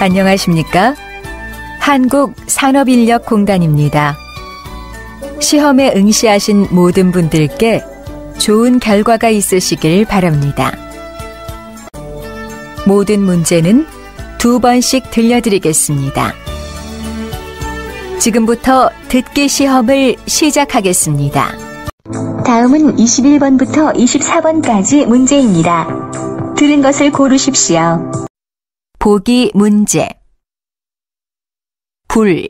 안녕하십니까? 한국산업인력공단입니다. 시험에 응시하신 모든 분들께 좋은 결과가 있으시길 바랍니다. 모든 문제는 두 번씩 들려드리겠습니다. 지금부터 듣기 시험을 시작하겠습니다. 다음은 21번부터 24번까지 문제입니다. 들은 것을 고르십시오. 보기 문제 불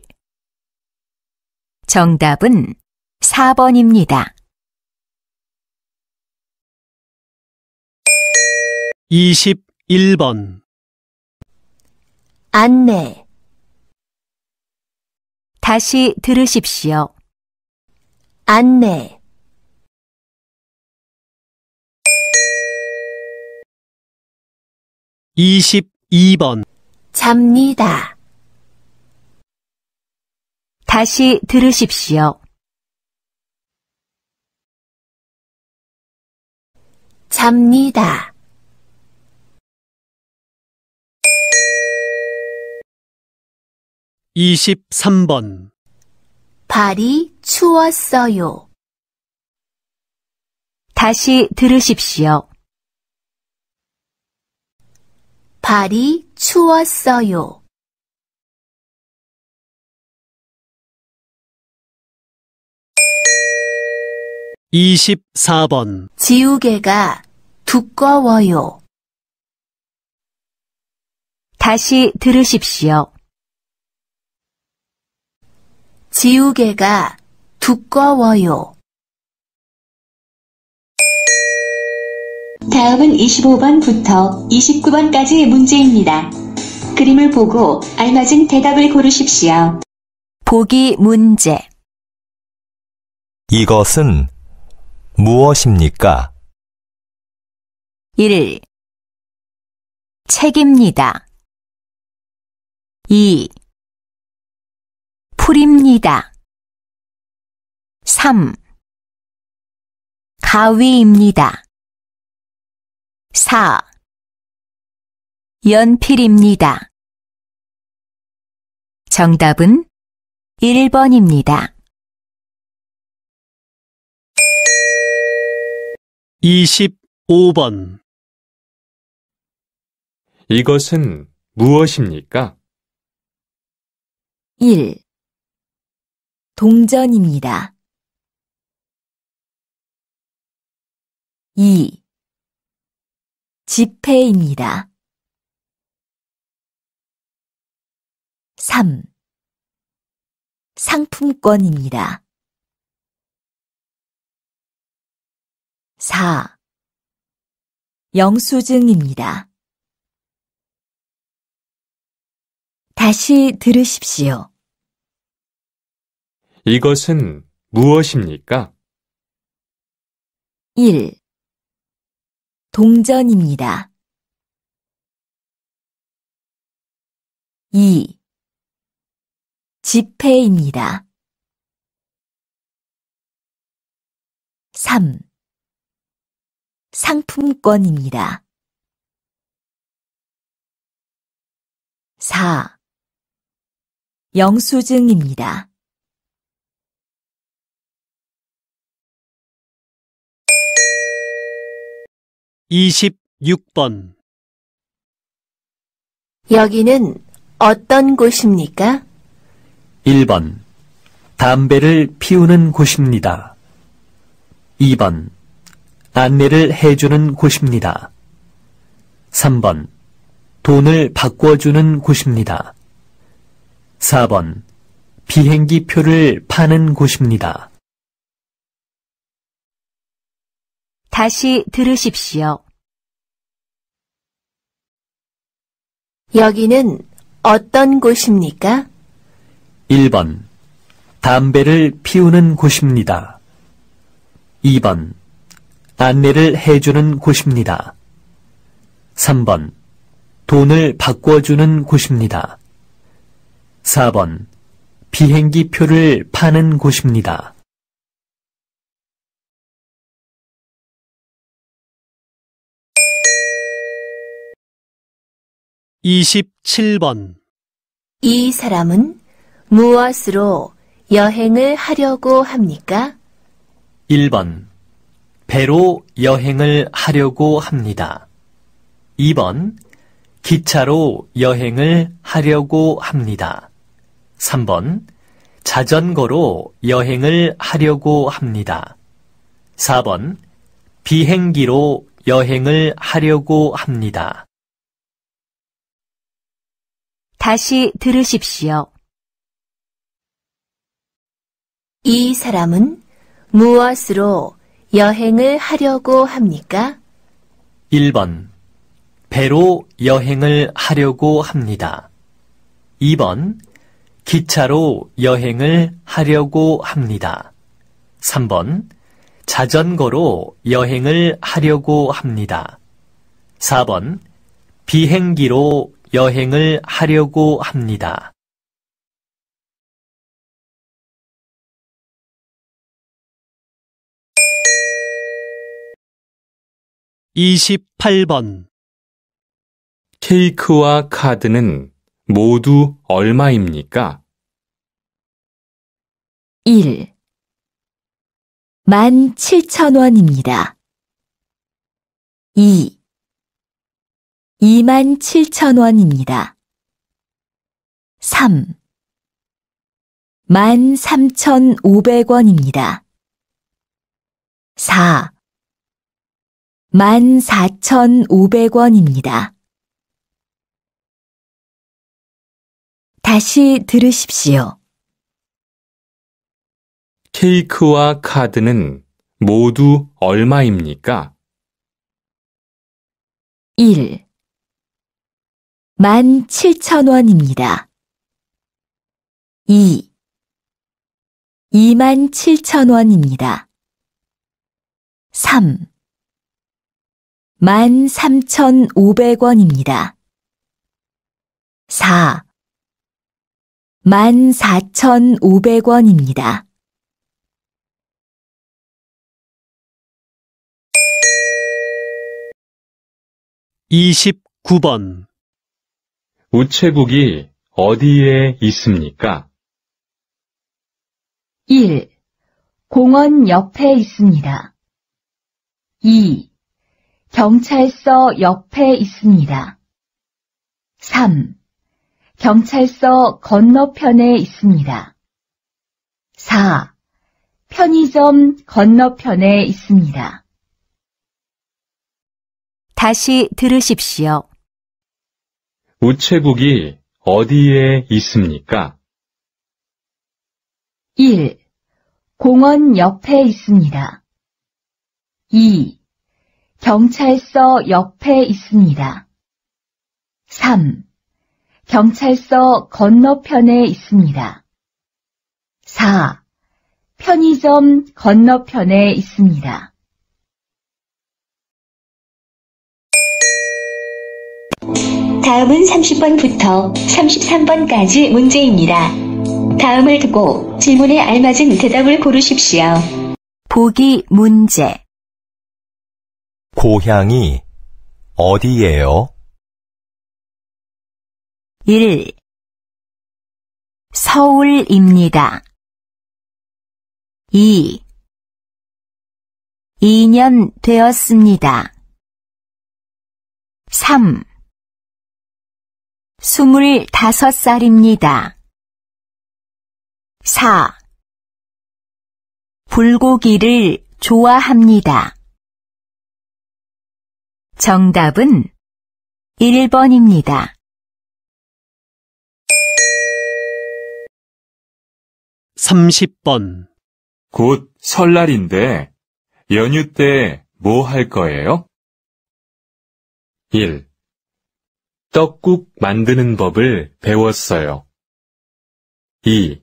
정답은 4번입니다. 21번 안내 다시 들으십시오. 안내 2번 잡니다. 다시 들으십시오. 잡니다. 23번 발이 추웠어요. 다시 들으십시오. 발이 추웠어요. 이십번 지우개가 두꺼워요. 다시 들으십시오. 지우개가 두꺼워요. 다음은 25번부터 29번까지의 문제입니다. 그림을 보고 알맞은 대답을 고르십시오. 보기 문제 이것은 무엇입니까? 1. 책입니다. 2. 풀입니다. 3. 가위입니다. 4. 연필입니다. 정답은 1번입니다. 25번 이것은 무엇입니까? 1. 동전입니다. 2. 집회입니다. 3. 상품권입니다. 4. 영수증입니다. 다시 들으십시오. 이것은 무엇입니까? 1. 동전입니다. 2. 지폐입니다. 3. 상품권입니다. 4. 영수증입니다. 26번 여기는 어떤 곳입니까? 1번 담배를 피우는 곳입니다. 2번 안내를 해주는 곳입니다. 3번 돈을 바꿔주는 곳입니다. 4번 비행기 표를 파는 곳입니다. 다시 들으십시오. 여기는 어떤 곳입니까? 1번 담배를 피우는 곳입니다. 2번 안내를 해주는 곳입니다. 3번 돈을 바꿔주는 곳입니다. 4번 비행기표를 파는 곳입니다. 27번 이 사람은 무엇으로 여행을 하려고 합니까? 1번 배로 여행을 하려고 합니다. 2번 기차로 여행을 하려고 합니다. 3번 자전거로 여행을 하려고 합니다. 4번 비행기로 여행을 하려고 합니다. 다시 들으십시오. 이 사람은 무엇으로 여행을 하려고 합니까? 1번. 배로 여행을 하려고 합니다. 2번. 기차로 여행을 하려고 합니다. 3번. 자전거로 여행을 하려고 합니다. 4번. 비행기로 여행을 하려고 합니다. 이십번 케이크와 카드는 모두 얼마입니까? 1. 17,000원입니다. 2. 27,000원입니다. 3. 13,500원입니다. 4. 14,500원입니다. 다시 들으십시오. 케이크와 카드는 모두 얼마입니까? 1. 17,000원입니다. 2. 27,000원입니다. 3. 13,500원입니다. 4. 14,500원입니다. 29번 우체국이 어디에 있습니까? 1. 공원 옆에 있습니다. 2. 경찰서 옆에 있습니다. 3. 경찰서 건너편에 있습니다. 4. 편의점 건너편에 있습니다. 다시 들으십시오. 우체국이 어디에 있습니까? 1. 공원 옆에 있습니다. 2. 경찰서 옆에 있습니다. 3. 경찰서 건너편에 있습니다. 4. 편의점 건너편에 있습니다. 다음은 30번부터 33번까지 문제입니다. 다음을 듣고 질문에 알맞은 대답을 고르십시오. 보기 문제 고향이 어디예요? 1. 서울입니다. 2. 2년 되었습니다. 3. 스물다섯 살입니다. 4. 불고기를 좋아합니다. 정답은 1번입니다. 30번 곧 설날인데 연휴 때 뭐 할 거예요? 1. 떡국 만드는 법을 배웠어요. 2.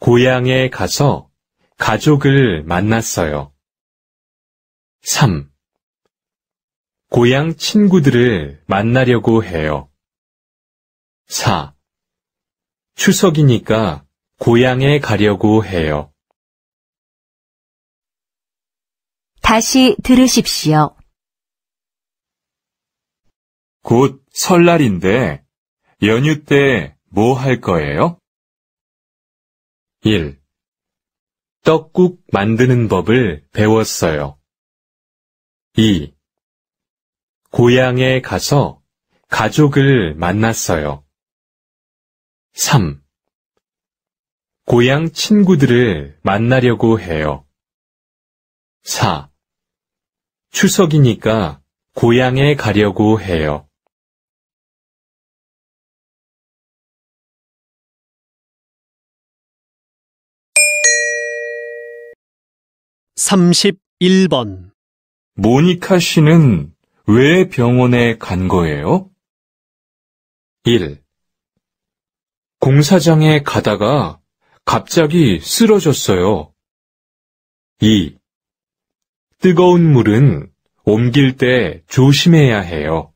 고향에 가서 가족을 만났어요. 3. 고향 친구들을 만나려고 해요. 4. 추석이니까 고향에 가려고 해요. 다시 들으십시오. 곧 설날인데 연휴 때 뭐 할 거예요? 1. 떡국 만드는 법을 배웠어요. 2. 고향에 가서 가족을 만났어요. 3. 고향 친구들을 만나려고 해요. 4. 추석이니까 고향에 가려고 해요. 31번 모니카 씨는 왜 병원에 간 거예요? 1. 공사장에 가다가 갑자기 쓰러졌어요. 2. 뜨거운 물은 옮길 때 조심해야 해요.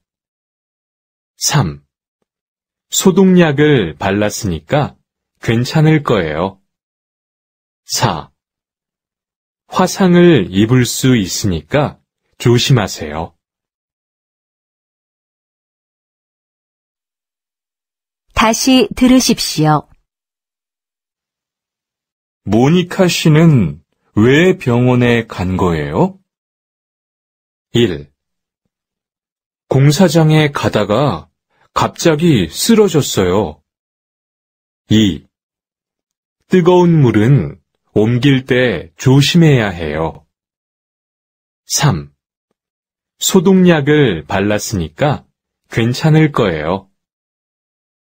3. 소독약을 발랐으니까 괜찮을 거예요. 4. 화상을 입을 수 있으니까 조심하세요. 다시 들으십시오. 모니카 씨는 왜 병원에 간 거예요? 1. 공사장에 가다가 갑자기 쓰러졌어요. 2. 뜨거운 물은 옮길 때 조심해야 해요. 3. 소독약을 발랐으니까 괜찮을 거예요.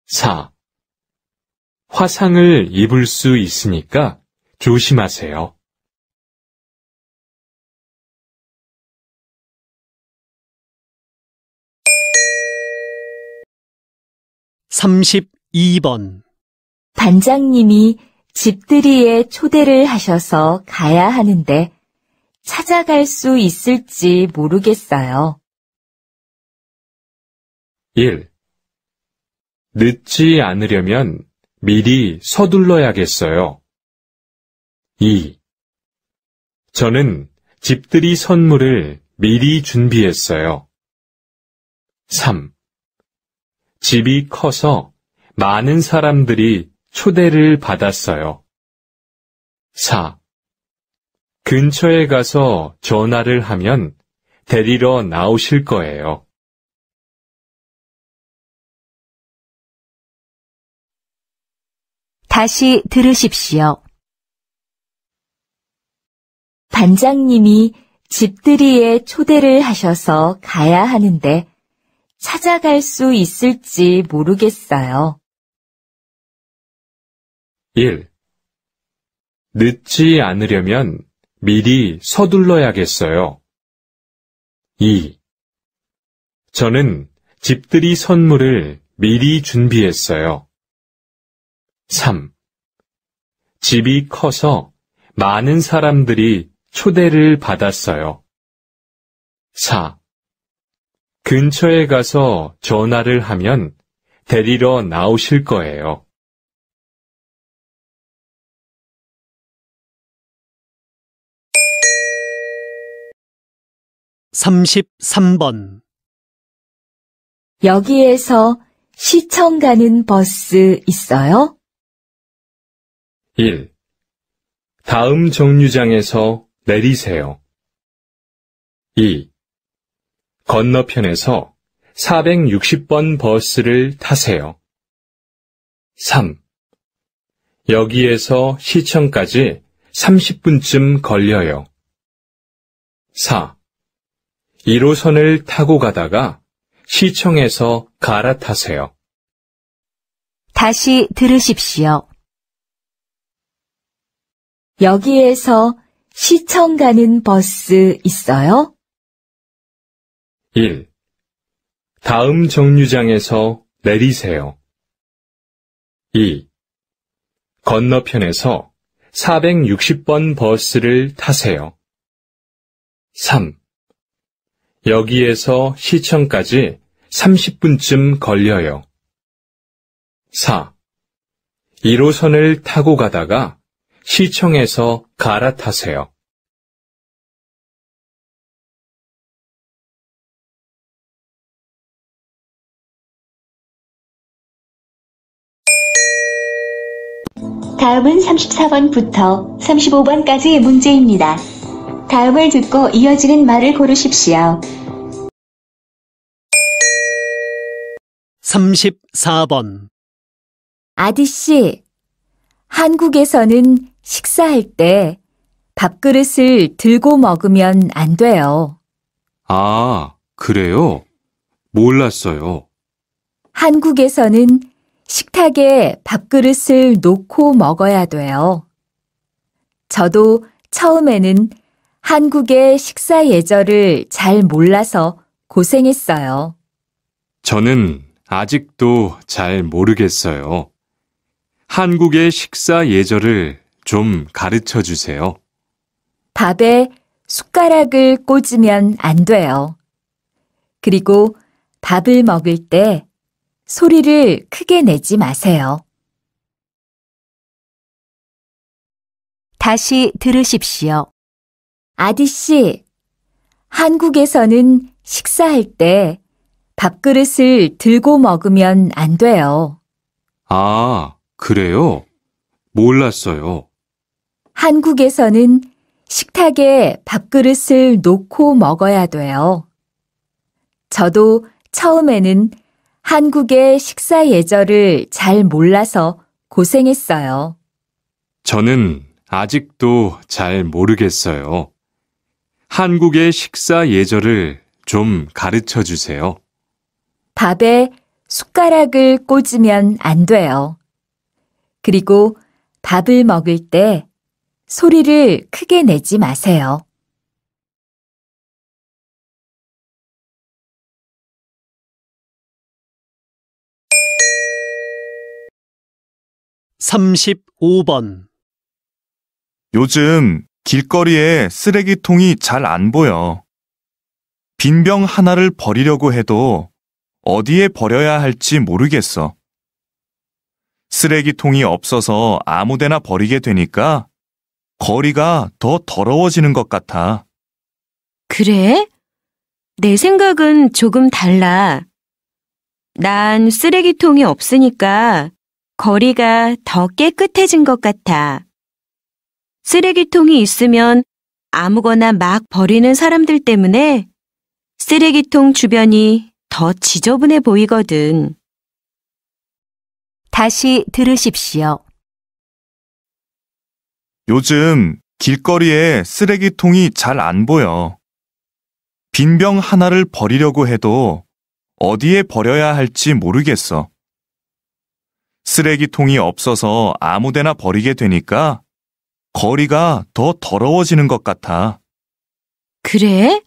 4. 화상을 입을 수 있으니까 조심하세요. (32번) 반장님이 집들이에 초대를 하셔서 가야 하는데 찾아갈 수 있을지 모르겠어요. 1. 늦지 않으려면 미리 서둘러야겠어요. 2. 저는 집들이 선물을 미리 준비했어요. 3. 집이 커서 많은 사람들이 초대를 받았어요. 4. 근처에 가서 전화를 하면 데리러 나오실 거예요. '다시 들으십시오. 반장님이 집들이에 초대를 하셔서 가야 하는데 찾아갈 수 있을지 모르겠어요. 1. 늦지 않으려면 미리 서둘러야겠어요. 2. 저는 집들이 선물을 미리 준비했어요. 3. 집이 커서 많은 사람들이 초대를 받았어요. 4. 근처에 가서 전화를 하면 데리러 나오실 거예요. 33번 여기에서 시청 가는 버스 있어요? 1. 다음 정류장에서 내리세요. 2. 건너편에서 460번 버스를 타세요. 3. 여기에서 시청까지 30분쯤 걸려요. 4. 1호선을 타고 가다가 시청에서 갈아타세요. 다시 들으십시오. 여기에서 시청 가는 버스 있어요? 1. 다음 정류장에서 내리세요. 2. 건너편에서 460번 버스를 타세요. 3. 여기에서 시청까지 30분쯤 걸려요. 4. 1호선을 타고 가다가 시청에서 갈아타세요. 다음은 34번부터 35번까지의 문제입니다. 다음을 듣고 이어지는 말을 고르십시오. 34번 아디씨, 한국에서는 식사할 때 밥그릇을 들고 먹으면 안 돼요. 아, 그래요? 몰랐어요. 한국에서는 식탁에 밥그릇을 놓고 먹어야 돼요. 저도 처음에는 한국의 식사 예절을 잘 몰라서 고생했어요. 저는 아직도 잘 모르겠어요. 한국의 식사 예절을 좀 가르쳐 주세요. 밥에 숟가락을 꽂으면 안 돼요. 그리고 밥을 먹을 때 소리를 크게 내지 마세요. 다시 들으십시오. 아디씨, 한국에서는 식사할 때 밥그릇을 들고 먹으면 안 돼요. 아, 그래요? 몰랐어요. 한국에서는 식탁에 밥그릇을 놓고 먹어야 돼요. 저도 처음에는 한국의 식사 예절을 잘 몰라서 고생했어요. 저는 아직도 잘 모르겠어요. 한국의 식사 예절을 좀 가르쳐 주세요. 밥에 숟가락을 꽂으면 안 돼요. 그리고 밥을 먹을 때 소리를 크게 내지 마세요. (35번) 요즘 길거리에 쓰레기통이 잘 안 보여. 빈병 하나를 버리려고 해도 어디에 버려야 할지 모르겠어. 쓰레기통이 없어서 아무데나 버리게 되니까 거리가 더 더러워지는 것 같아. 그래? 내 생각은 조금 달라. 난 쓰레기통이 없으니까 거리가 더 깨끗해진 것 같아. 쓰레기통이 있으면 아무거나 막 버리는 사람들 때문에 쓰레기통 주변이 더 지저분해 보이거든. 다시 들으십시오. 요즘 길거리에 쓰레기통이 잘 안 보여. 빈 병 하나를 버리려고 해도 어디에 버려야 할지 모르겠어. 쓰레기통이 없어서 아무데나 버리게 되니까 거리가 더 더러워지는 것 같아. 그래?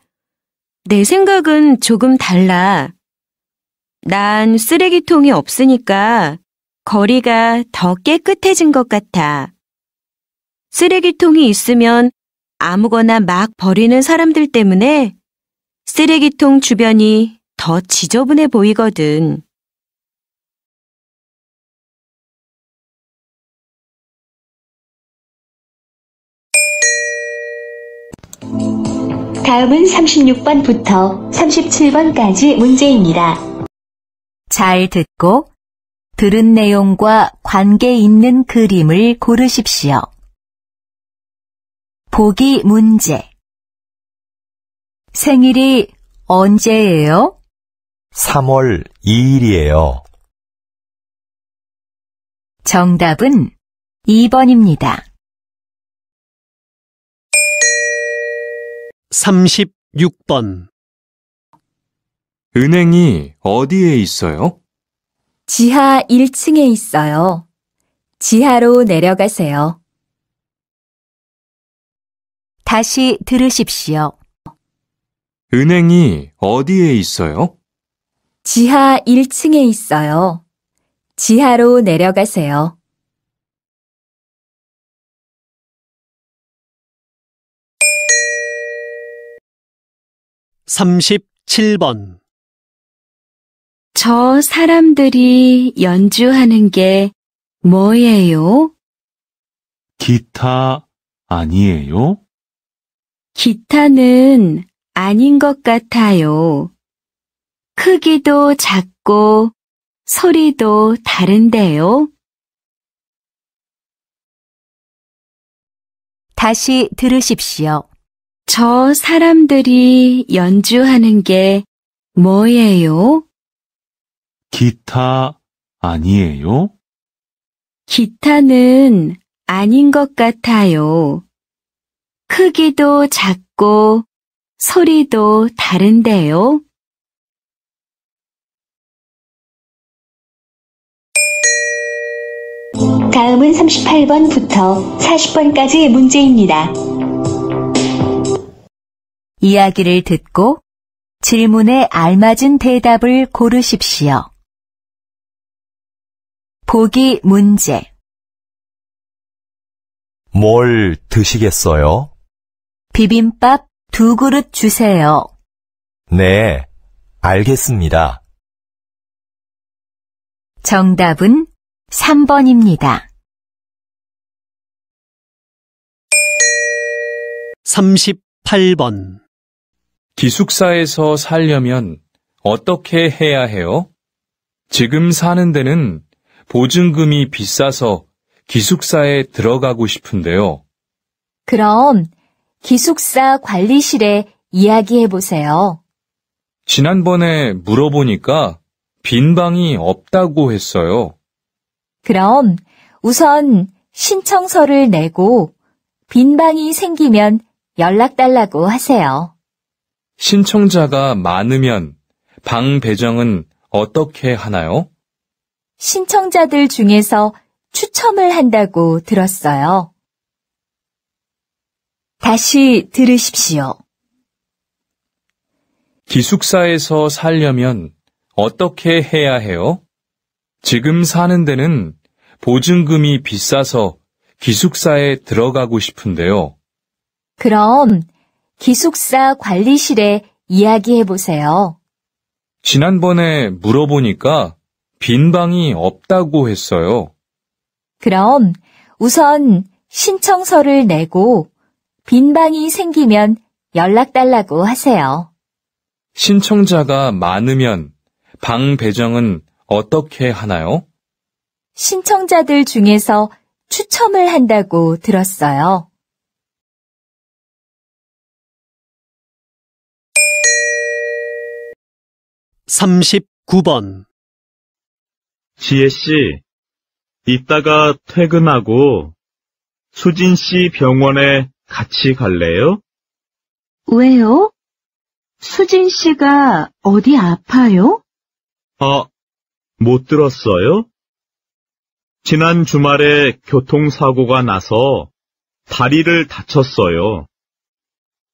내 생각은 조금 달라. 난 쓰레기통이 없으니까 거리가 더 깨끗해진 것 같아. 쓰레기통이 있으면 아무거나 막 버리는 사람들 때문에 쓰레기통 주변이 더 지저분해 보이거든. 다음은 36번부터 37번까지 문제입니다. 잘 듣고 들은 내용과 관계 있는 그림을 고르십시오. 보기 문제 생일이 언제예요? 3월 2일이에요. 정답은 2번입니다. 36번 은행이 어디에 있어요? 지하 1층에 있어요. 지하로 내려가세요. 다시 들으십시오. 은행이 어디에 있어요? 지하 1층에 있어요. 지하로 내려가세요. 37번 저 사람들이 연주하는 게 뭐예요? 기타 아니에요? 기타는 아닌 것 같아요. 크기도 작고 소리도 다른데요. 다시 들으십시오. 저 사람들이 연주하는 게 뭐예요? 기타 아니에요? 기타는 아닌 것 같아요. 크기도 작고 소리도 다른데요. 다음은 38번부터 40번까지의 문제입니다. 이야기를 듣고 질문에 알맞은 대답을 고르십시오. 보기 문제 뭘 드시겠어요? 비빔밥 두 그릇 주세요. 네, 알겠습니다. 정답은 3번입니다. 38번 기숙사에서 살려면 어떻게 해야 해요? 지금 사는 데는 보증금이 비싸서 기숙사에 들어가고 싶은데요. 그럼 기숙사 관리실에 이야기해 보세요. 지난번에 물어보니까 빈 방이 없다고 했어요. 그럼 우선 신청서를 내고 빈 방이 생기면 연락 달라고 하세요. 신청자가 많으면 방 배정은 어떻게 하나요? 신청자들 중에서 추첨을 한다고 들었어요. 다시 들으십시오. 기숙사에서 살려면 어떻게 해야 해요? 지금 사는 데는 보증금이 비싸서 기숙사에 들어가고 싶은데요. 그럼 기숙사 관리실에 이야기해 보세요. 지난번에 물어보니까 빈 방이 없다고 했어요. 그럼 우선 신청서를 내고 빈 방이 생기면 연락 달라고 하세요. 신청자가 많으면 방 배정은 어떻게 하나요? 신청자들 중에서 추첨을 한다고 들었어요. 39번 지혜씨, 이따가 퇴근하고 수진씨 병원에 같이 갈래요? 왜요? 수진 씨가 어디 아파요? 아, 못 들었어요? 지난 주말에 교통사고가 나서 다리를 다쳤어요.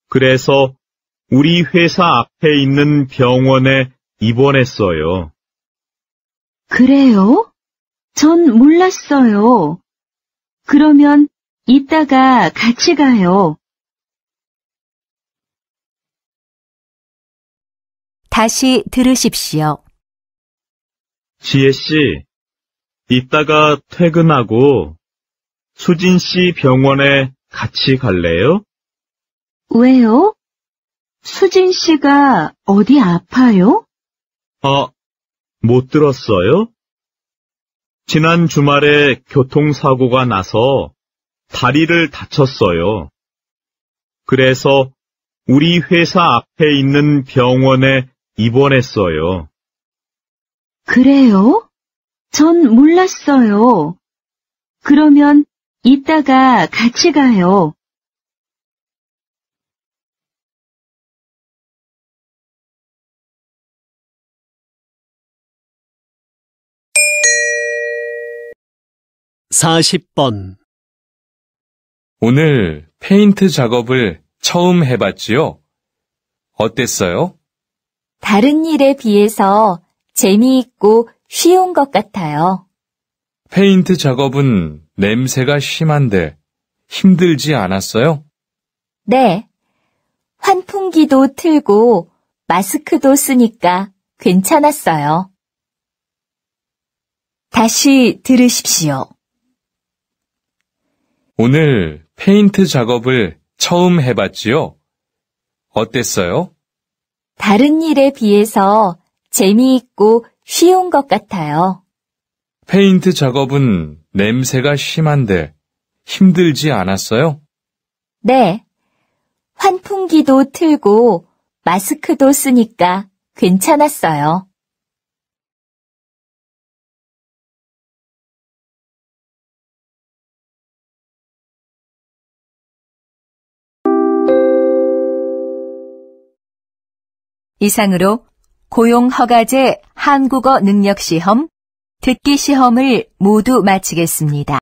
그래서 우리 회사 앞에 있는 병원에 입원했어요. 그래요? 전 몰랐어요. 그러면 이따가 같이 가요. 다시 들으십시오. 지혜 씨, 이따가 퇴근하고 수진 씨 병원에 같이 갈래요? 왜요? 수진 씨가 어디 아파요? 아, 못 들었어요? 지난 주말에 교통사고가 나서 다리를 다쳤어요. 그래서 우리 회사 앞에 있는 병원에 입원했어요. 그래요? 전 몰랐어요. 그러면 이따가 같이 가요. 40번 오늘 페인트 작업을 처음 해봤지요? 어땠어요? 다른 일에 비해서 재미있고 쉬운 것 같아요. 페인트 작업은 냄새가 심한데 힘들지 않았어요? 네. 환풍기도 틀고 마스크도 쓰니까 괜찮았어요. 다시 들으십시오. 오늘 페인트 작업을 처음 해봤지요? 어땠어요? 다른 일에 비해서 재미있고 쉬운 것 같아요. 페인트 작업은 냄새가 심한데 힘들지 않았어요? 네. 환풍기도 틀고 마스크도 쓰니까 괜찮았어요. 이상으로 고용허가제 한국어 능력시험, 듣기시험을 모두 마치겠습니다.